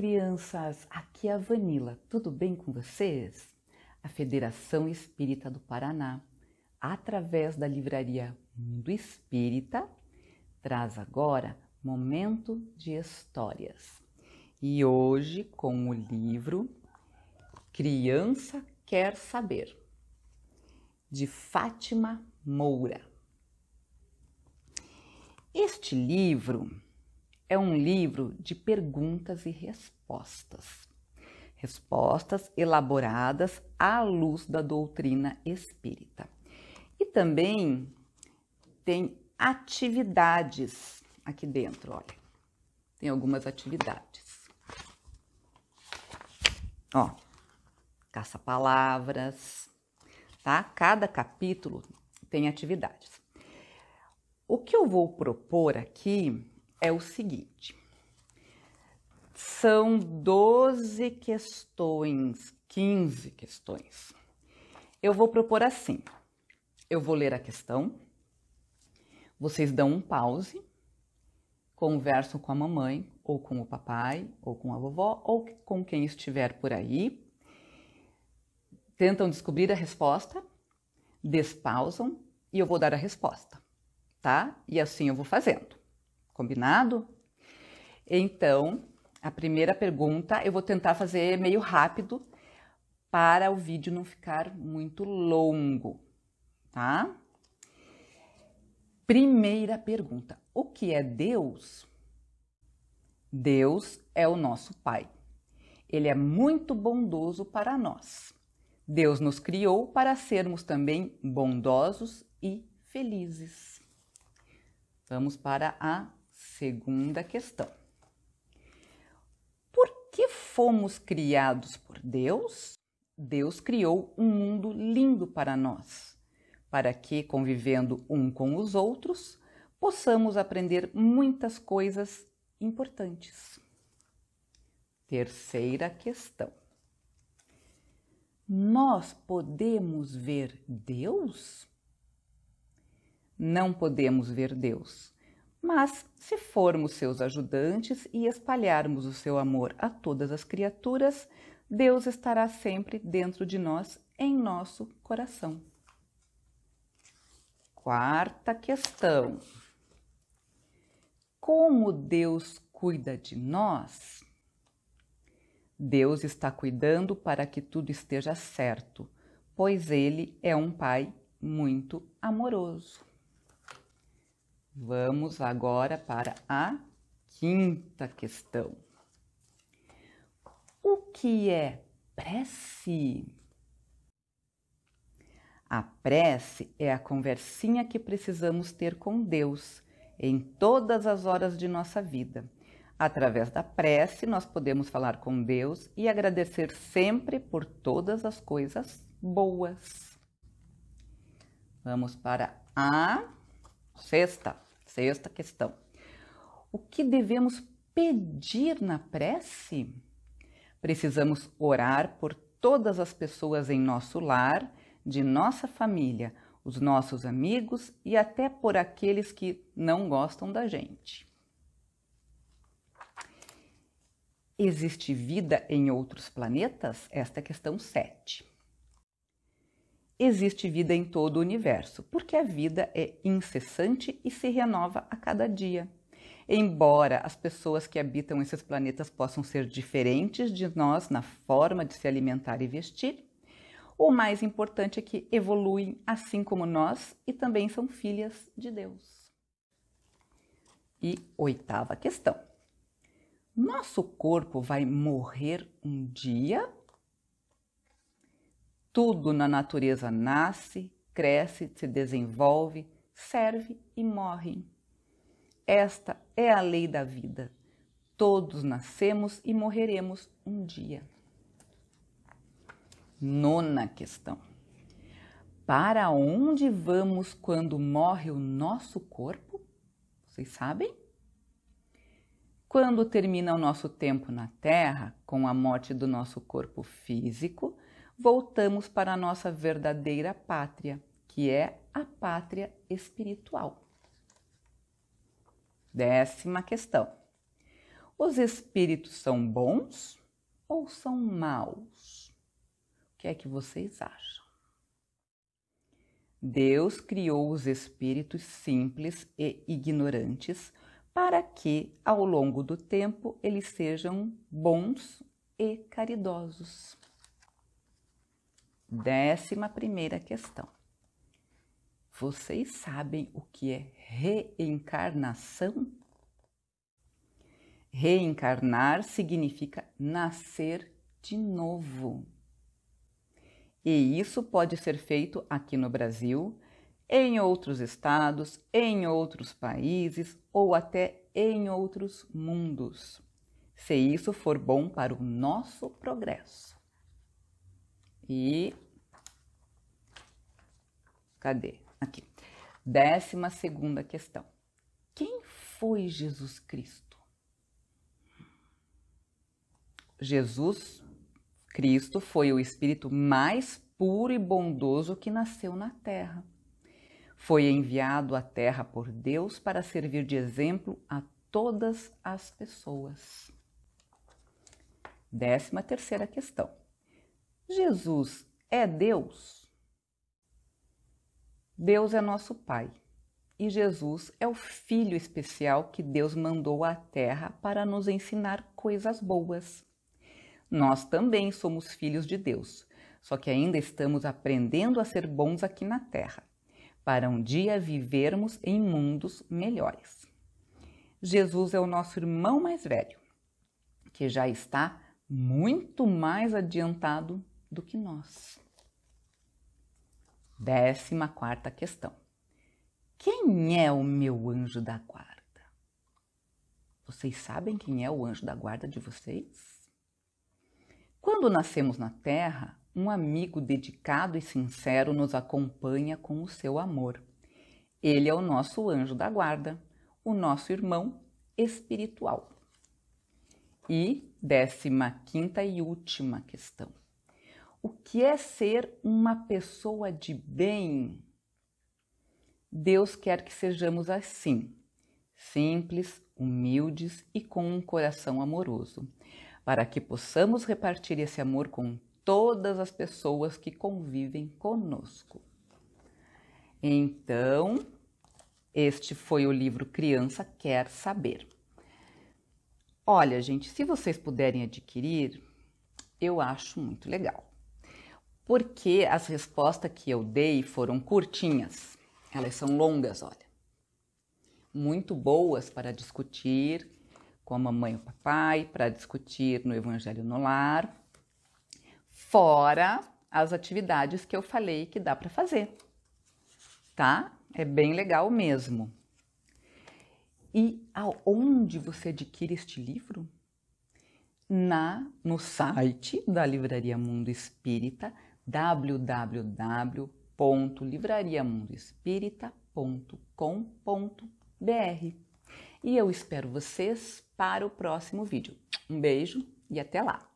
crianças! Aqui é a Vanila, tudo bem com vocês? A Federação Espírita do Paraná, através da livraria Mundo Espírita, traz agora Momento de Histórias. E hoje com o livro Criança Quer Saber, de Fátima Moura. Este livro é um livro de perguntas e respostas. Respostas elaboradas à luz da doutrina espírita. E também tem atividades aqui dentro, olha. Tem algumas atividades. Ó, caça-palavras, tá? Cada capítulo tem atividades. O que eu vou propor aqui é o seguinte: são 12 questões, 15 questões. Eu vou propor assim: eu vou ler a questão, vocês dão um pause, conversam com a mamãe, ou com o papai, ou com a vovó, ou com quem estiver por aí, tentam descobrir a resposta, despausam e eu vou dar a resposta, tá? E assim eu vou fazendo. Combinado? Então, a primeira pergunta eu vou tentar fazer meio rápido para o vídeo não ficar muito longo, tá? Primeira pergunta: o que é Deus? Deus é o nosso Pai. Ele é muito bondoso para nós. Deus nos criou para sermos também bondosos e felizes. Vamos para a Segunda questão. Por que fomos criados por Deus? Deus criou um mundo lindo para nós, para que, convivendo um com os outros, possamos aprender muitas coisas importantes. Terceira questão. Nós podemos ver Deus? Não podemos ver Deus, mas, se formos seus ajudantes e espalharmos o seu amor a todas as criaturas, Deus estará sempre dentro de nós, em nosso coração. Quarta questão: Como Deus cuida de nós? Deus está cuidando para que tudo esteja certo, pois Ele é um Pai muito amoroso. Vamos agora para a quinta questão. O que é prece? A prece é a conversinha que precisamos ter com Deus em todas as horas de nossa vida. Através da prece, nós podemos falar com Deus e agradecer sempre por todas as coisas boas. Vamos para a Sexta, sexta questão. O que devemos pedir na prece? Precisamos orar por todas as pessoas em nosso lar, de nossa família, os nossos amigos e até por aqueles que não gostam da gente. Existe vida em outros planetas? Esta é a questão 7 existe vida em todo o universo, porque a vida é incessante e se renova a cada dia. Embora as pessoas que habitam esses planetas possam ser diferentes de nós na forma de se alimentar e vestir, o mais importante é que evoluem assim como nós e também são filhas de Deus. E oitava questão: nosso corpo vai morrer um dia tudo na natureza nasce, cresce, se desenvolve, serve e morre. Esta é a lei da vida. Todos nascemos e morreremos um dia. Nona questão: Para onde vamos quando morre o nosso corpo? Vocês sabem? Quando termina o nosso tempo na Terra, com a morte do nosso corpo físico, voltamos para a nossa verdadeira pátria, que é a pátria espiritual. Décima questão: Os espíritos são bons ou são maus? O que é que vocês acham? Deus criou os espíritos simples e ignorantes para que, ao longo do tempo, eles sejam bons e caridosos. Décima primeira questão. Vocês sabem o que é reencarnação? Reencarnar significa nascer de novo. E isso pode ser feito aqui no Brasil, em outros estados, em outros países ou até em outros mundos, se isso for bom para o nosso progresso. E. Cadê? Aqui. Décima segunda questão. Quem foi Jesus Cristo? Jesus Cristo foi o espírito mais puro e bondoso que nasceu na terra. Foi enviado à terra por Deus para servir de exemplo a todas as pessoas. Décima terceira questão. Jesus é Deus? Deus é nosso Pai e Jesus é o Filho especial que Deus mandou à Terra para nos ensinar coisas boas. Nós também somos filhos de Deus, só que ainda estamos aprendendo a ser bons aqui na Terra, para um dia vivermos em mundos melhores. Jesus é o nosso irmão mais velho, que já está muito mais adiantado do que nós. Décima quarta questão. Quem é o meu anjo da guarda? Vocês sabem quem é o anjo da guarda de vocês? Quando nascemos na Terra, um amigo dedicado e sincero nos acompanha com o seu amor. Ele é o nosso anjo da guarda, o nosso irmão espiritual. E décima quinta e última questão. O que é ser uma pessoa de bem? Deus quer que sejamos assim, simples, humildes e com um coração amoroso, para que possamos repartir esse amor com todas as pessoas que convivem conosco. Então, este foi o livro Criança Quer Saber. Olha, gente, se vocês puderem adquirir, eu acho muito legal porque as respostas que eu dei foram curtinhas. Elas são longas, olha. Muito boas para discutir com a mamãe e o papai, para discutir no Evangelho no Lar, fora as atividades que eu falei que dá para fazer. Tá? É bem legal mesmo. E aonde você adquire este livro? Na no site da Livraria Mundo Espírita www.livrariamundoespirita.com.br. E eu espero vocês para o próximo vídeo. Um beijo e até lá!